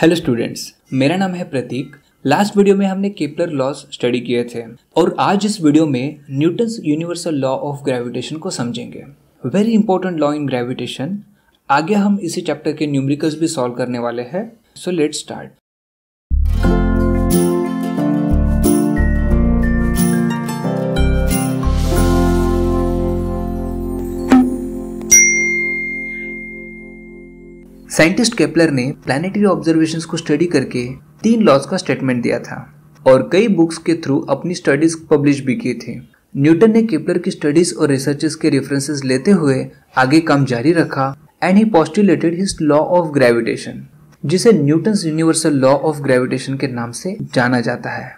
Hello students मेरा नाम है प्रतीक लास्ट वीडियो में हमने केपलर लॉज स्टडी किए थे और आज इस वीडियो में Newton's universal law of gravitation को समझेंगे very important law in gravitation आगे हम इसी चैप्टर के न्यूमरिकल्स भी सॉल्व करने वाले हैं so let start scientist Kepler ने प्लानिटरी ऑब्जर्वेशन को स्टडी करके तीन लॉज का स्टेटमेंट दिया था और कई बुक्स के थ्रू अपनी स्टडीज पब्लिश भी किए थे न्यूटन ने केपलर की स्टडीज और रिसर्चेस के रेफरेंसेस लेते हुए आगे काम जारी रखा and he postulated his law of gravitation जिसे Newton universal law of gravitation के नाम से जाना जाता है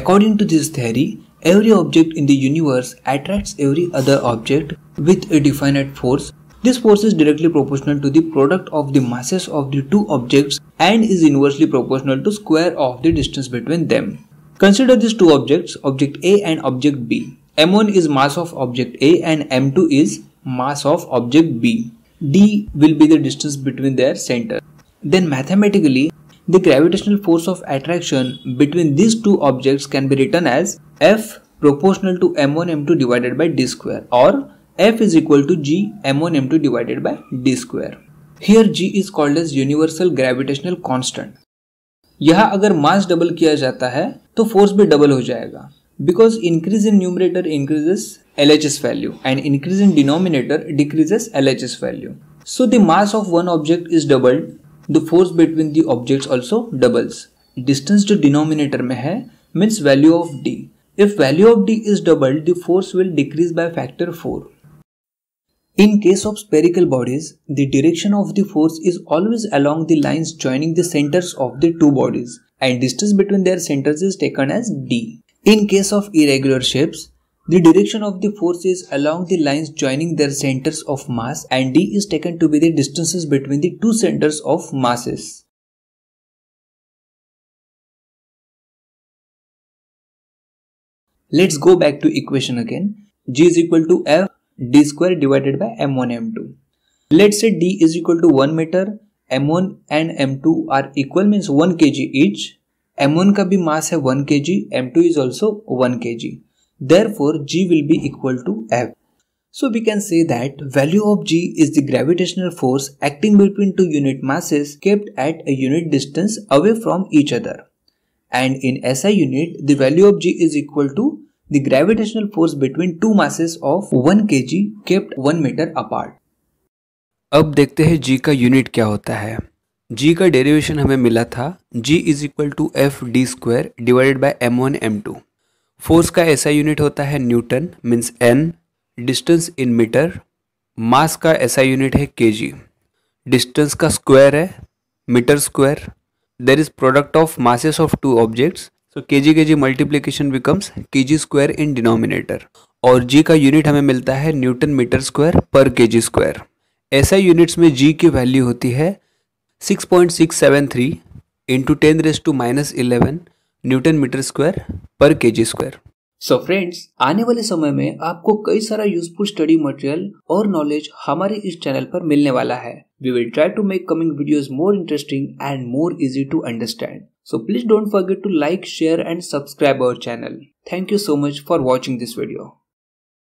according to this theory every object in the universe attracts every other object with a definite force This force is directly proportional to the product of the masses of the two objects and is inversely proportional to square of the distance between them. Consider these two objects, object A and object B. M1 is mass of object A and M2 is mass of object B. D will be the distance between their center. Then mathematically, the gravitational force of attraction between these two objects can be written as F proportional to M1 M2 divided by D square or F is equal to G M m2 divided by d square. Here G is called as universal gravitational constant. यहाँ अगर mass double किया जाता है तो force भी double हो जाएगा because increase in numerator increases L H S value and increase in denominator decreases L H S value so the mass of one object is doubled the force between the objects also doubles distance जो denominator में है means value of D if value of D is doubled the force will decrease by factor four In case of spherical bodies, the direction of the force is always along the lines joining the centers of the two bodies and distance between their centers is taken as d. In case of irregular shapes, the direction of the force is along the lines joining their centers of mass and d is taken to be the distances between the two centers of masses. Let's go back to equation again. g is equal to f d square divided by m1 m2 let's say d is equal to 1 meter m1 and m2 are equal means 1 kg each m1 का भी mass है 1 kg m2 is also 1 kg therefore g will be equal to f so we can say that value of g is the gravitational force acting between two unit masses kept at a unit distance away from each other. And in SI unit, the value of g is equal to the gravitational force between two masses of 1 kg kept 1 meter apart. अब देखते हैं जी का unit क्या होता है जी का derivation हमें मिला था G is equal to F D square divided by M one M two force का ऐसा यूनिट होता है newton means N distance in meter mass का ऐसा यूनिट है के जी डिस्टेंस का स्क्वायर है meter square there is product of masses of two objects so K G के जी मल्टीप्लीकेशन बिकम्स के जी स्क्वायर इन डिनोमिनेटर और जी का यूनिट हमें मिलता है न्यूटन मीटर स्क्वायर पर के जी स्क्वायर ऐसा यूनिट्स में जी की वैल्यू होती है 6.673 point six seven three into ten raise to minus eleven newton meter square पर के जी स्क्वायर सो फ्रेंड्स आने वाले समय में आपको कई सारा यूजफुल स्टडी मटेरियल और नॉलेज हमारे इस चैनल पर मिलने वाला है we will try to make coming videos more interesting and more easy to understand So please don't forget to like, share and subscribe our channel. Thank you so much for watching this video.